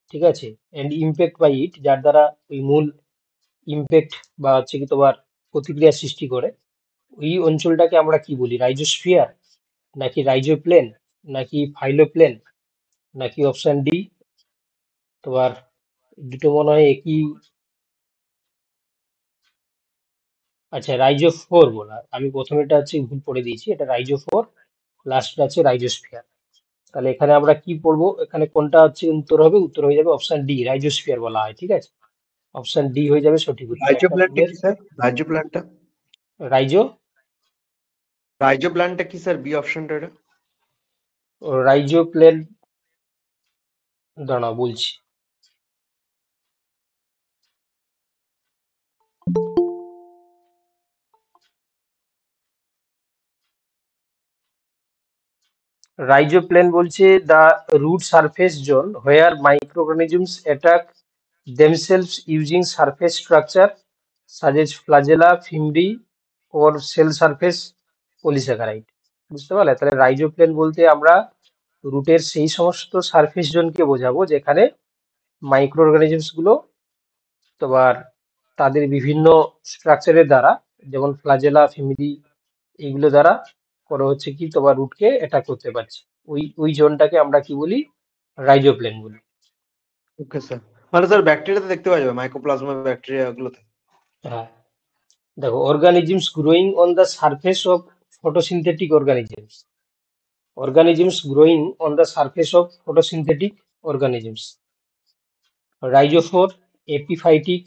ঠিক আছে অ্যান্ড ইম্প্যাক্ট বাই ইট যার দ্বারা ওই মূল ইম্প্যাক্ট বা হচ্ছে কি তোমার প্রতিক্রিয়া সৃষ্টি করে ওই অঞ্চলটাকে আমরা কি বলি রাইজোস্ফিয়ার নাকি রাইজোপ্লেন নাকি ফাইলোপ্লেন নাকি অপশান ডি তোমার দুটো মনে হয় একই আচ্ছা রাইজো ফোর বলা আমি প্রথমে এটা হচ্ছে ভুল করে দিয়েছি এটা রাইজো ফোর লাস্ট আছে রাইজোস্ফিয়ার তাহলে এখানে আমরা কি পড়বো এখানে কোনটা হচ্ছে উত্তর হবে উত্তর হয়ে যাবে অপশন ডি রাইজোস্ফিয়ার বলা হয় ঠিক আছে অপশন ডি হয়ে যাবে সঠিক উত্তর রাইজো প্ল্যান্টটা কি স্যার রাইজো প্ল্যান্টটা রাইজো রাইজো প্ল্যান্টটা কি স্যার বি অপশনটা এটা রাইজো প্ল্যান্ট দাঁড়াও বলছি রাইজোপ্লেন বলছে the root surface zone where microorganisms attack themselves using surface structure such as flagella fimbriae or cell surface polysaccharide বুঝতে পারলে তাহলে রাইজোপ্লেন বলতে আমরা রুটের সেই সমস্ত সারফেস জোনকে বোঝাবো যেখানে মাইক্রো অর্গানিজমসগুলো তোমার তাদের বিভিন্ন স্ট্রাকচারের দ্বারা যেমন ফ্লাজেলা ফিমিলি এইগুলো দ্বারা তারপরে হচ্ছে কি তোমার রুটকে অ্যাটাক করতে পারছে ওই ওই জোনটাকে আমরা কি বলি রাইজোপ্লেন বলি ওকে স্যার মানে স্যার ব্যাকটেরিয়াতে দেখতে পাওয়া যাবে মাইকোপ্লাজমা ব্যাকটেরিয়া গুলোতে হ্যাঁ দেখো organisms growing on the surface of photosynthetic organisms organisms growing on the surface of photosynthetic organisms rhizophore epiphytic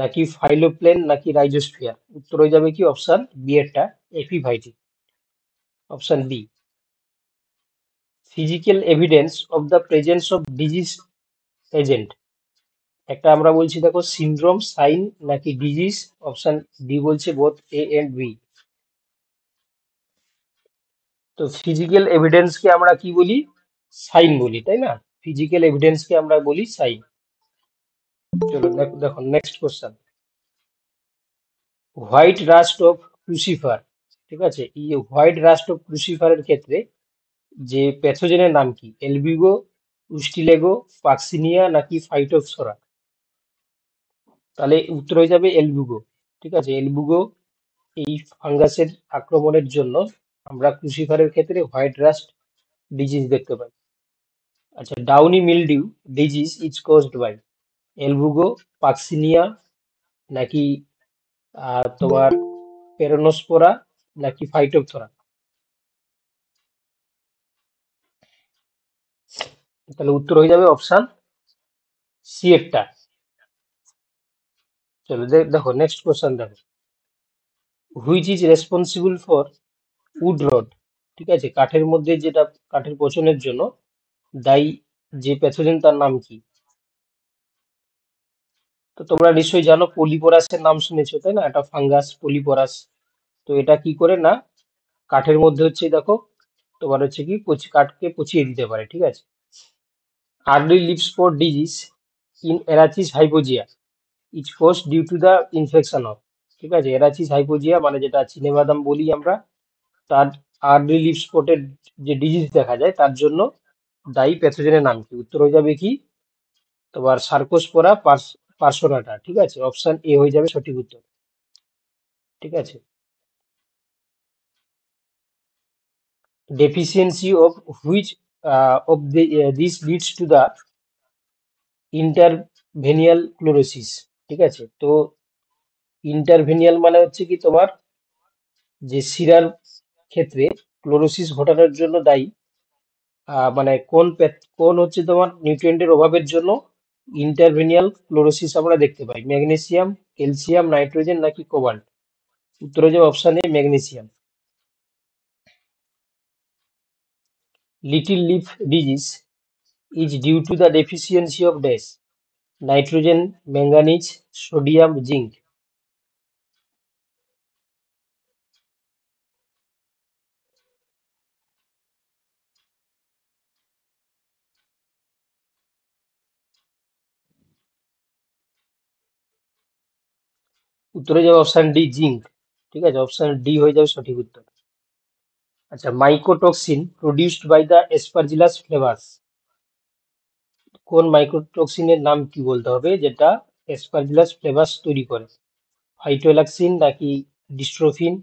নাকি ফাইলোপ্লেন নাকি রাইজোস্ফিয়ার উত্তর হয়ে যাবে কি অপশন বি এরটা epiphytic option D physical evidence of the presence of disease agent একটা আমরা বলছি দেখো সিন্ড্রোম সাইন নাকি ডিজিজ অপশন ডি বলছে বোথ এ এন্ড বি তো ফিজিক্যাল এভিডেন্সকে আমরা কি বলি সাইন বলি তাই না ফিজিক্যাল এভিডেন্সকে আমরা বলি সাইন চলো দেখো next question white rust of crucifer ঠিক আছে এই হোয়াইট রাস্ট অফ ক্রুসিফারের ক্ষেত্রে যে প্যাথোজেনের নাম কি এলবিগো উস্টিলেগো পাক্সিনিয়া নাকি ফাইটোপসরা তাহলে উত্তর হয়ে যাবে এলবুগো ঠিক আছে এলবুগো এই ফাঙ্গাসের আক্রমণের জন্য আমরা ক্রুসিফারের ক্ষেত্রে হোয়াইট রাস্ট ডিজিজ দেখতে পাই আচ্ছা downy mildew disease is caused by Albugo Puccinia নাকি তোমার পেরোনোস্পোরা নাকি ফাইটোপ্থরা তাহলে উত্তর হয়ে যাবে অপশন সি এরটা চলো দেখো নেক্সট কোশ্চেন দেখো which is responsible for wood rot ঠিক আছে কাঠের মধ্যে যেটা কাঠের পচনের জন্য দায়ী যে প্যাথোজেন তার নাম কি তো তোমরা নিশ্চয়ই জানো পলিপোরাসের নাম শুনেছো তাই না এটা ফাঙ্গাস পলিপোরাস তো এটা কি করে না কাঠের মধ্যে হচ্ছে দেখো তোমার হচ্ছে কি কাঠকে পচিয়ে দিতে পারে ঠিক আছে early leaves for disease in Arachis hypogaea is force due to the infection of ঠিক আছে এরাচিস হাইপোজিয়া মানে যেটা চিনে বাদাম বলি আমরা তার আর্লি লিভ স্পটের যে ডিজিজ দেখা যায় তার জন্য দায়ী প্যাথোজেনের নাম কি উত্তর হয়ে যাবে কি তোমার সার্কোসপোরা পার্সোনাটা ঠিক আছে অপশান এ হয়ে যাবে সঠিক উত্তর ঠিক আছে deficiency of which uh, of the uh, this leads to the interveinal chlorosis ঠিক আছে তো ইন্টারভেনিয়াল মানে হচ্ছে কি তোমার যে শিরার ক্ষেত্রে ক্লোরোসিস ঘটানোর জন্য দায়ী মানে কোন কোন হচ্ছে তোমার নিউট্রিয়েন্টের অভাবের জন্য ইন্টারভেনিয়াল ক্লোরোসিস আমরা দেখতে পাই ম্যাগনেসিয়াম ক্যালসিয়াম নাইট্রোজেন নাকি কোবাল্ট উত্তর হয়ে যাবে অপশানে magnesium little leaf disease is due to the deficiency of dash nitrogen manganese sodium zinc উত্তরে যাবে অপশান ডি জিঙ্ক ঠিক আছে অপশান ডি হয়ে যাবে সঠিক উত্তর আচ্ছা mycotoxin produced by the Aspergillus flavus কোন মাইক্রোটক্সিনের নাম কি বলতে হবে যেটা এসপারজিলাস ফ্লেভাস তৈরি করে ফাইটোলাক্সিন নাকি ডিস্ট্রোফিন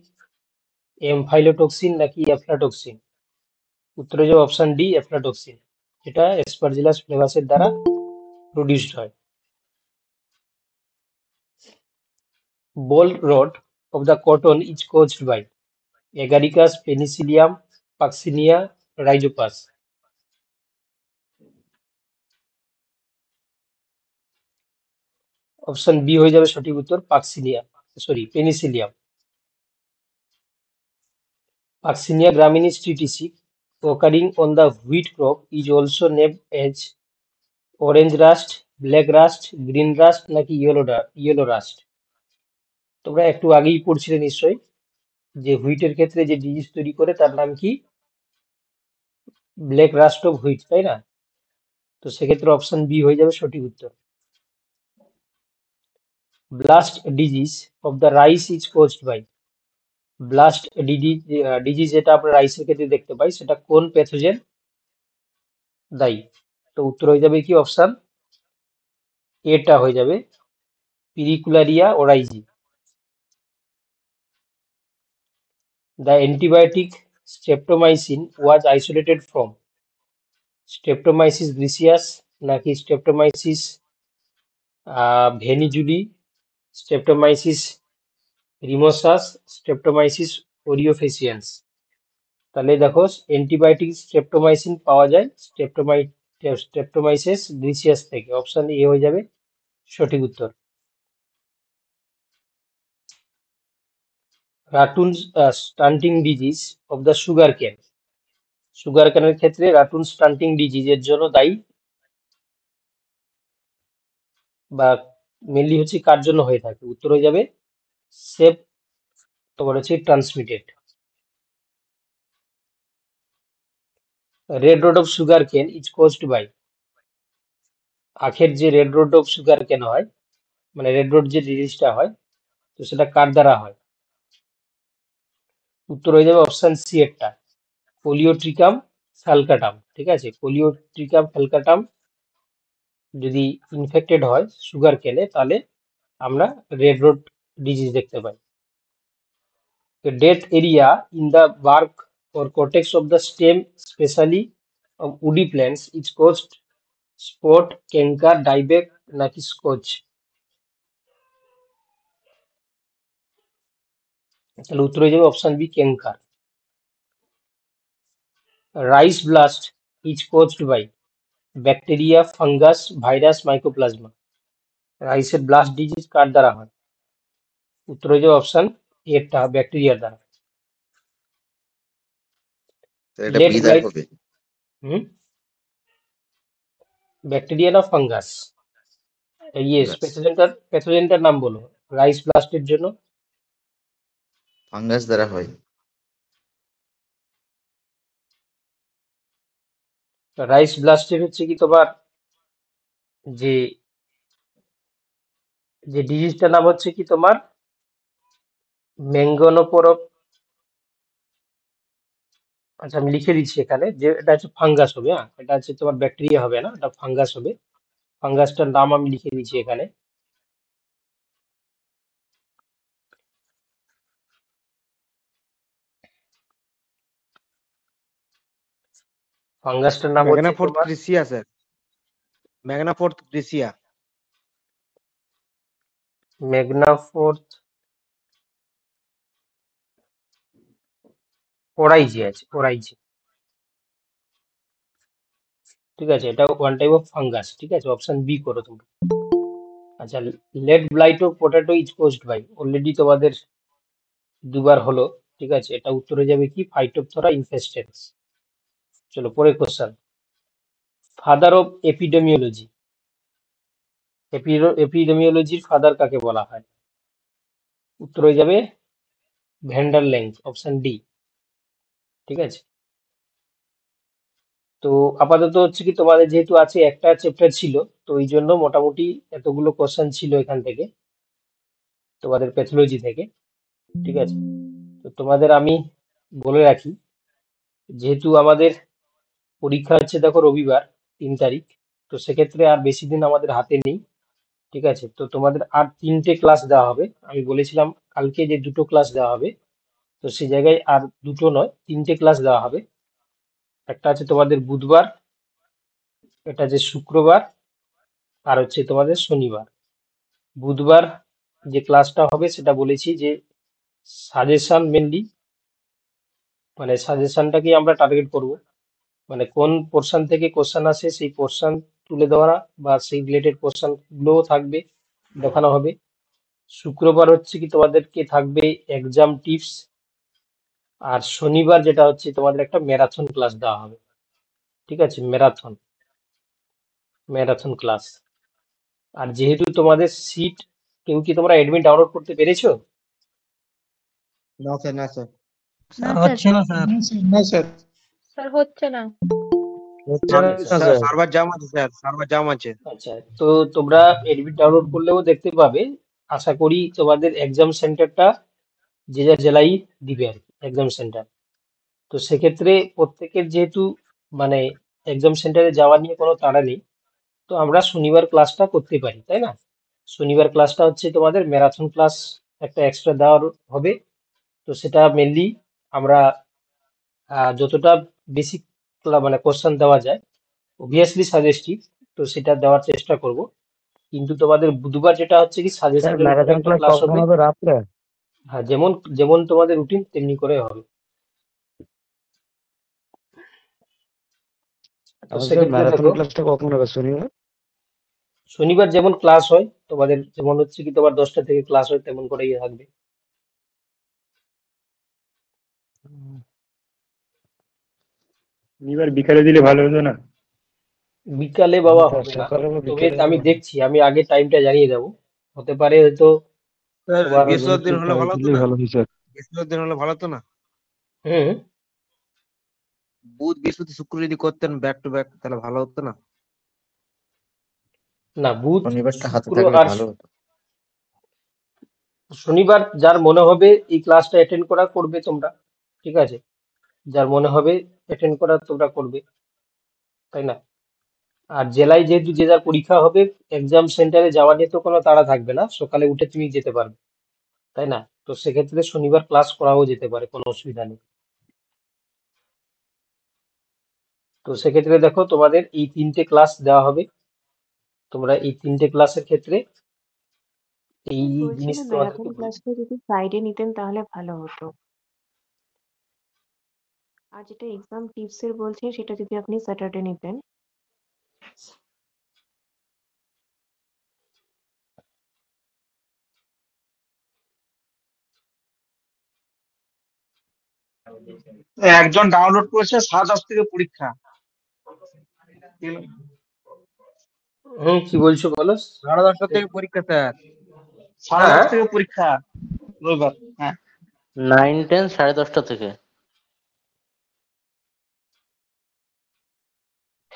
এমফাইলোটক্সিন নাকি অ্যাফ্লাটক্সিন উত্তর যে অপশান ডি অ্যাফ্লাটক্সিন যেটা এসপারজিলাস ফ্লেভাসের দ্বারা প্রডিউসড হয় boll rot of the cotton is caused by Agaricus Penicillium Puccinia Rhizopus option B হয়ে যাবে সঠিক উত্তর Puccinia sorry Penicillium Puccinia graminis tritici occurring on the wheat crop is also named as orange rust, black rust, green rust নাকি yellow yellow rust তোমরা একটু আগেই পড়ছিলে নিশ্চয়ই যে হুইটের ক্ষেত্রে যে ডিজিজ তৈরি করে তার নাম কি ব্ল্যাক রাস্ট অফ হুইট তাই না তো সেক্ষেত্রে অপশন বি হয়ে যাবে সঠিক উত্তর blast disease of the rice is caused by blast disease যেটা আমরা রাইসের ক্ষেত্রে দেখতে পাই সেটা কোন প্যাথোজেন দায়ী তো উত্তর হয়ে যাবে কি অপশান এটা হয়ে যাবে পিরিকুলারিয়া ওরাইজি The antibiotic streptomycin was isolated from Streptomyces griseus naki Streptomyces uh, venijuli Streptomyces rimosas Streptomyces oreofaciens তাহলে দেখো অ্যান্টিবায়োটিক স্ট্রেপ্টোমাইসিন পাওয়া যায় স্ট্রেপ্টোমাই স্ট্রেপ্টোমাইসিস গ্লিসিয়াস থেকে অপশান এ হয়ে যাবে সঠিক উত্তর ratoon stunting disease of the sugar cane sugar ক্যানের ক্ষেত্রে রাটুন স্টান্টিং ডিজিজের জন্য দায়ী বা মেনলি হচ্ছে কার জন্য হয়ে থাকে উত্তর হয়ে যাবে সেফ তোমার হচ্ছে transmitted red rot of sugar cane is caused by আখের যে red rot of sugar cane হয় মানে রেড রোড যে ডিজিজটা হয় তো সেটা কার দ্বারা হয় উত্তর হয়ে যাবে অপশান সি একটা পোলিওট্রিকাম ফ্যালকাটাম ঠিক আছে পোলিওট্রিকাম ফ্যালকাটাম যদি ইনফেক্টেড হয় সুগার কেনে তাহলে আমরা রেড রোড ডিজিজ দেখতে পাই dead area in the bark for cortex of the stem specially woody plants is caused spot canker dieback নাকি স্কোচ তাহলে উত্তর হয়ে যাবে option B canker rice blast is caused by bacteria fungus virus mycoplasma রাইসের blast disease কার দ্বারা হয় উত্তর হয়ে যাবে অপশান এরটা ব্যাকটেরিয়ার দ্বারা ব্যাকটেরিয়া না ফাঙ্গাস ইয়ে প্যাথোজেন্টার প্যাথোজেন্টার নাম বলো রাইস ব্লাস্টের জন্য ফাঙ্গাস দ্বারা হয় রাইস ব্লাস্টের হচ্ছে কি তোমার যে যে ডিজিজটার নাম হচ্ছে কি তোমার ম্যাঙ্গনোপরব আচ্ছা আমি লিখে দিচ্ছি এখানে যে এটা হচ্ছে ফাঙ্গাস হবে হ্যাঁ এটা হচ্ছে তোমার ব্যাকটেরিয়া হবে না এটা ফাঙ্গাস হবে ফাঙ্গাসটার নাম আমি লিখে দিচ্ছি এখানে ফাঙ্গাসটার নাম হচ্ছে ম্যাগনাফোর্থ গ্রিসিয়া স্যার ম্যাগনাফোর্থ গ্রিসিয়া ম্যাগনাফোর্থ ওরাইজি আছে ওরাইজি ঠিক আছে এটা ওয়ান টাইপ অফ ফাঙ্গাস ঠিক আছে অপশন বি করো তোমরা আচ্ছা late blight of potato is caused by already তোমাদের দুবার হলো ঠিক আছে এটা উত্তরে যাবে কি ফাইটোপথরা ইনফেস্টেন্স চলো পরের কোশ্চেন ফাদার অফ এপিডেমিওলজি এপিডেমিওলজির ফাদার কাকে বলা হয় উত্তর হয়ে যাবে ভ্যান্ডার লেন্স অপশন ডি ঠিক আছে তো আপাতত হচ্ছে কি তোমাদের যেহেতু আছে একটা চ্যাপ্টার ছিল তো ওই জন্য মোটামুটি এতগুলো কোশ্চেন ছিল এখান থেকে তোমাদের প্যাথোলজি থেকে ঠিক আছে তো তোমাদের আমি বলে রাখি যেহেতু আমাদের পরীক্ষা হচ্ছে দেখো রবিবার তিন তারিখ তো সেক্ষেত্রে আর বেশি দিন আমাদের হাতে নেই ঠিক আছে তো তোমাদের আর তিনটে ক্লাস দেওয়া হবে আমি বলেছিলাম কালকে যে দুটো ক্লাস দেওয়া হবে তো সেই জায়গায় আর দুটো নয় তিনটে ক্লাস দেওয়া হবে একটা আছে তোমাদের বুধবার এটা যে শুক্রবার আর হচ্ছে তোমাদের শনিবার বুধবার যে ক্লাসটা হবে সেটা বলেছি যে সাজেশান মেনলি মানে সাজেশানটাকেই আমরা টার্গেট করবো মানে কোন পোর্শন থেকে কোশ্চেন আসে সেই পোর্শন তুলে ধরা বা সেই রিলেটেড গুলো থাকবে দেখানো হবে শুক্রবার হচ্ছে কি তোমাদেরকে থাকবে এক্সাম টিপস আর শনিবার যেটা হচ্ছে তোমাদের একটা ম্যারাথন ক্লাস দেওয়া হবে ঠিক আছে ম্যারাথন ম্যারাথন ক্লাস আর যেহেতু তোমাদের সিট কেউ কি তোমরা অ্যাডমিট ডাউনলোড করতে পেরেছো না স্যার না স্যার হচ্ছে না স্যার না স্যার স্যার হচ্ছে না সার্ভার জাম আছে স্যার সার্ভার জাম আছে আচ্ছা তো তোমরা এডমিট ডাউনলোড করলেও দেখতে পাবে আশা করি তোমাদের এক্সাম সেন্টারটা যে যা জেলাই দিবে আর কি এক্সাম সেন্টার তো সেক্ষেত্রে প্রত্যেকের যেহেতু মানে এক্সাম সেন্টারে যাওয়া নিয়ে কোনো তাড়া নেই তো আমরা শনিবার ক্লাসটা করতে পারি তাই না শনিবার ক্লাসটা হচ্ছে তোমাদের ম্যারাথন ক্লাস একটা এক্সট্রা দেওয়ার হবে তো সেটা মেনলি আমরা যতটা বেসিক মানে কোশ্চেন দেওয়া যায় অবভিয়াসলি সাজেস্টিভ তো সেটা দেওয়ার চেষ্টা করব কিন্তু তোমাদের বুধবার যেটা হচ্ছে কি সাজেশন ম্যারাথন ক্লাস হবে রাতে হ্যাঁ যেমন যেমন তোমাদের রুটিন তেমনি করে হবে শনিবার যেমন ক্লাস হয় তোমাদের যেমন হচ্ছে কি তোমার দশটা থেকে ক্লাস হয় তেমন করেই থাকবে নিবার বিকালে দিলে ভালো হতো না বিকালে বাবা আচ্ছা, হবে না আমি দেখছি আমি আগে টাইমটা জানিয়ে দেব হতে পারে হয়তো বৃহস্পতিবার হ্যাঁ, দিন হলে ভালো হতো ভালো বৃহস্পতিবার দিন হলে ভালো হতো না হুম বুধ বৃহস্পতি শুক্র যদি করতেন ব্যাক টু ব্যাক তাহলে ভালো হতো না না বুধ শনিবারটা হাতে থাকলে ভালো হতো শনিবার যার মনে হবে এই ক্লাসটা অ্যাটেন্ড করা করবে তোমরা ঠিক আছে যার মনে হবে অ্যাটেন্ড করা তোমরা করবে তাই না আর জেলায় যেহেতু যে যার পরীক্ষা হবে এক্সাম সেন্টারে যাওয়া নিয়ে তো কোনো তাড়া থাকবে না সকালে উঠে তুমি যেতে পারবে তাই না তো সেক্ষেত্রে শনিবার ক্লাস করাও যেতে পারে কোনো অসুবিধা নেই তো সেক্ষেত্রে দেখো তোমাদের এই তিনটে ক্লাস দেওয়া হবে তোমরা এই তিনটে ক্লাসের ক্ষেত্রে এই জিনিস তোমাদের ক্লাসটা যদি ফ্রাইডে নিতেন তাহলে ভালো হতো আর যেটা এক্সাম টিপসের বলছে সেটা যদি আপনি স্যাটারডে নিতেন একজন ডাউনলোড করেছে সাত আজ থেকে পরীক্ষা হ্যাঁ কি বলছো বলো সাড়ে দশটা থেকে পরীক্ষা স্যার হ্যাঁ? সাড়ে দশটা থেকে পরীক্ষা রবিবার হ্যাঁ নাইন টেন সাড়ে দশটা থেকে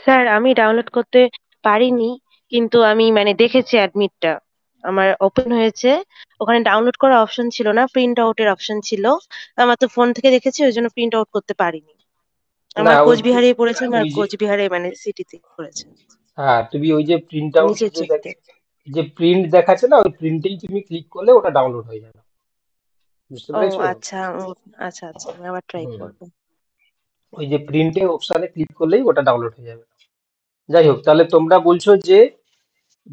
স্যার আমি ডাউনলোড করতে পারিনি কিন্তু আমি মানে দেখেছি অ্যাডমিটটা আমার ওপেন হয়েছে ওখানে ডাউনলোড করার অপশন ছিল না প্রিন্ট আউটের অপশন ছিল আমার তো ফোন থেকে দেখেছি ওই জন্য প্রিন্ট আউট করতে পারিনি আমার কোচবিহারে পড়েছে আমার কোচবিহারে মানে সিটিতে পড়েছে হ্যাঁ তুমি ওই যে প্রিন্ট আউট যে প্রিন্ট দেখাচ্ছে না ওই প্রিন্টেই তুমি ক্লিক করলে ওটা ডাউনলোড হয়ে যাবে বুঝতে পেরেছো আচ্ছা আচ্ছা আচ্ছা আমি আবার ট্রাই করব ওই যে প্রিন্টে অপশনে ক্লিক করলেই ওটা ডাউনলোড হয়ে যাবে যাই হোক তাহলে তোমরা বলছো যে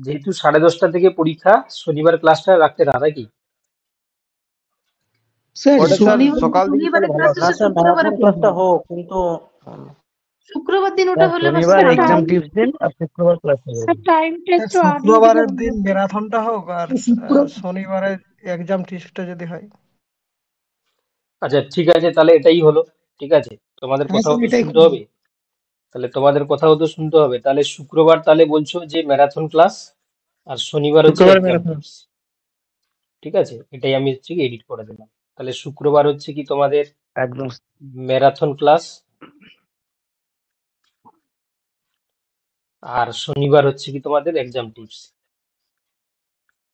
যেহেতু সাড়ে দশটা থেকে পরীক্ষা শনিবার ক্লাসটা রাখতে না নাকি শুক্রবার দিন আর শুক্রবার দিন ম্যারাথনটা হোক আর যদি হয় আচ্ছা ঠিক আছে তাহলে এটাই হলো ঠিক আছে তোমাদের হ্যাঁ, কথা হবে তাহলে তোমাদের কথাও তো শুনতে হবে তাহলে শুক্রবার তাহলে বলছো যে ম্যারাথন ক্লাস আর শনিবার হচ্ছে ঠিক আছে এটাই আমি হচ্ছে এডিট করে দিলাম তাহলে শুক্রবার হচ্ছে কি তোমাদের একদম ম্যারাথন ক্লাস আর শনিবার হচ্ছে কি তোমাদের এক্সাম টিপস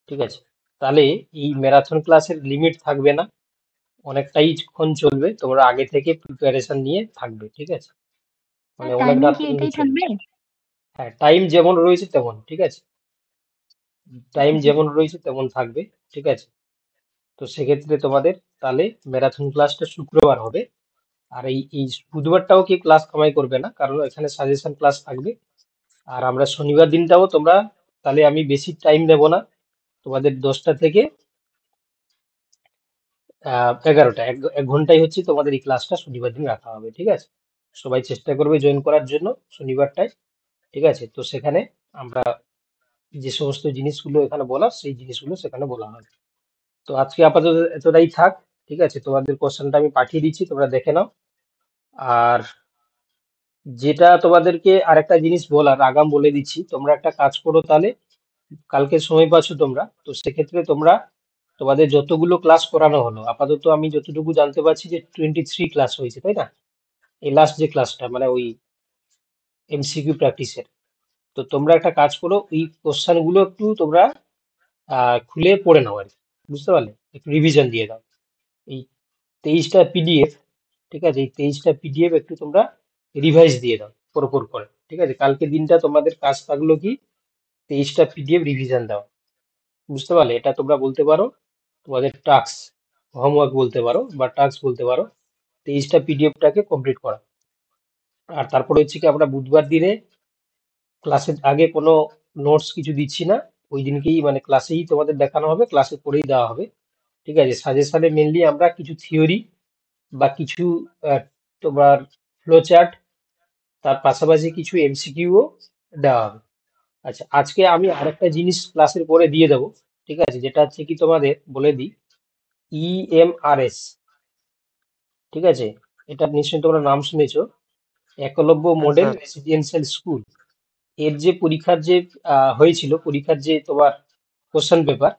ঠিক আছে তাহলে এই ম্যারাথন ক্লাসের লিমিট থাকবে না অনেকটাই কোন চলবে তোমরা আগে থেকে প্রিপারেশন নিয়ে থাকবে ঠিক আছে মানে এটাই থাকবে হ্যাঁ টাইম যেমন রয়েছে তেমন ঠিক আছে টাইম আচ্ছা। যেমন রয়েছে তেমন থাকবে ঠিক আছে তো সেক্ষেত্রে তোমাদের তাহলে ম্যারাথন ক্লাসটা শুক্রবার হবে আর এই এই বুধবারটাও কি ক্লাস কামাই করবে না কারণ এখানে সাজেশন ক্লাস থাকবে আর আমরা শনিবার দিনটাও তোমরা তাহলে আমি বেশি টাইম দেব না তোমাদের দশটা থেকে এগারোটা এক ঘন্টাই হচ্ছে তোমাদের এই ক্লাসটা শনিবার দিন রাখা হবে ঠিক আছে সবাই চেষ্টা করবে জয়েন করার জন্য শনিবারটায় ঠিক আছে তো সেখানে আমরা যে সমস্ত জিনিসগুলো এখানে বলা সেই জিনিসগুলো সেখানে বলা হয় তো আজকে আপাতত এতটাই থাক ঠিক আছে তোমাদের কোশ্চেনটা আমি পাঠিয়ে দিচ্ছি তোমরা দেখে নাও আর যেটা তোমাদেরকে আরেকটা জিনিস বলার আগাম বলে দিচ্ছি তোমরা একটা কাজ করো তাহলে কালকে সময় পাচ্ছ তোমরা তো সেক্ষেত্রে তোমরা তোমাদের যতগুলো ক্লাস করানো হলো আপাতত আমি যতটুকু জানতে পারছি যে টোয়েন্টি থ্রি ক্লাস হয়েছে তাই না এই লাস্ট যে ক্লাসটা মানে ওই এমসিকিউ প্র্যাকটিসের তো তোমরা একটা কাজ করো ওই কোশ্চেনগুলো একটু তোমরা খুলে পড়ে নাও আর কি বুঝতে পারলে একটু রিভিশন দিয়ে দাও এই তেইশটা পিডিএফ ঠিক আছে এই তেইশটা পিডিএফ একটু তোমরা রিভাইজ দিয়ে দাও পরপর করে ঠিক আছে কালকে দিনটা তোমাদের কাজ থাকলো কি তেইশটা পিডিএফ রিভিশন দাও বুঝতে পারলে এটা তোমরা বলতে পারো তোমাদের টাস্ক হোমওয়ার্ক বলতে পারো বা টাস্ক বলতে পারো তেইশটা পিডিএফটাকে কমপ্লিট করা আর তারপরে হচ্ছে কি আমরা বুধবার দিনে ক্লাসের আগে কোনো নোটস কিছু দিচ্ছি না ওই দিনকেই মানে ক্লাসেই তোমাদের দেখানো হবে ক্লাসে করেই দেওয়া হবে ঠিক আছে সাজেশনে মেনলি আমরা কিছু থিওরি বা কিছু তোমার ফ্লো চার্ট তার পাশাপাশি কিছু এমসিকিউও দেওয়া হবে আচ্ছা আজকে আমি আরেকটা জিনিস ক্লাসের পরে দিয়ে দেবো ঠিক আছে যেটা হচ্ছে কি তোমাদের বলে দিই ইএমআরএস e ঠিক আছে এটা নিশ্চয়ই তোমরা নাম শুনেছ একলব্য আচ্ছা। মডেল রেসিডেন্সিয়াল স্কুল এর যে পরীক্ষার যে হয়েছিল পরীক্ষার যে তোমার কোশ্চেন পেপার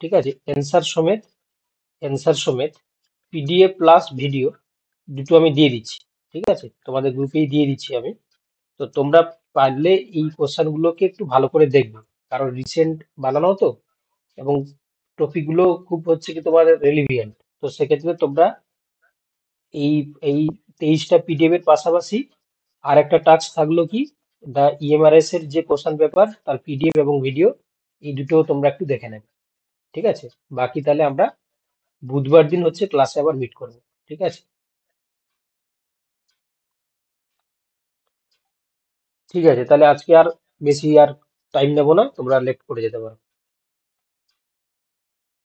ঠিক আছে অ্যান্সার সমেত অ্যান্সার সমেত পিডিএফ প্লাস ভিডিও দুটো আমি দিয়ে দিচ্ছি ঠিক আছে তোমাদের গ্রুপেই দিয়ে দিচ্ছি আমি তো তোমরা পারলে এই কোশ্চেনগুলোকে একটু ভালো করে দেখবে কারণ রিসেন্ট বানানো তো এবং টপিকগুলো খুব হচ্ছে কি তোমার রেলিভিয়েন্ট তো সেক্ষেত্রে তোমরা এই এই তেইশটা পিডিএফ এর পাশাপাশি আর একটা টাস্ক থাকলো কি দ্য ইএমআরএস e এর যে কোশ্চেন পেপার তার পিডিএফ এবং ভিডিও এই দুটো তোমরা একটু দেখে নেবে ঠিক আছে বাকি তাহলে আমরা বুধবার দিন হচ্ছে ক্লাসে আবার মিট করব ঠিক আছে ঠিক আছে তাহলে আজকে আর বেশি আর টাইম নেবো না তোমরা লেট করে যেতে পারো